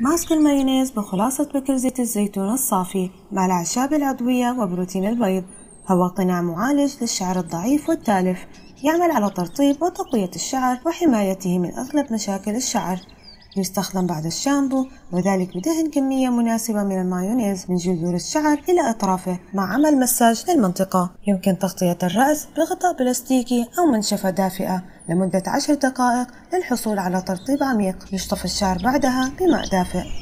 ماسك المايونيز بخلاصة بكر زيت الزيتون الصافي مع الأعشاب العضوية وبروتين البيض هو قناع معالج للشعر الضعيف والتالف يعمل على ترطيب وتقوية الشعر وحمايته من أغلب مشاكل الشعر يستخدم بعد الشامبو وذلك بدهن كمية مناسبة من المايونيز من جذور الشعر إلى أطرافه مع عمل مساج للمنطقة يمكن تغطية الرأس بغطاء بلاستيكي أو منشفة دافئة لمدة عشر دقائق للحصول على ترطيب عميق يشطف الشعر بعدها بماء دافئ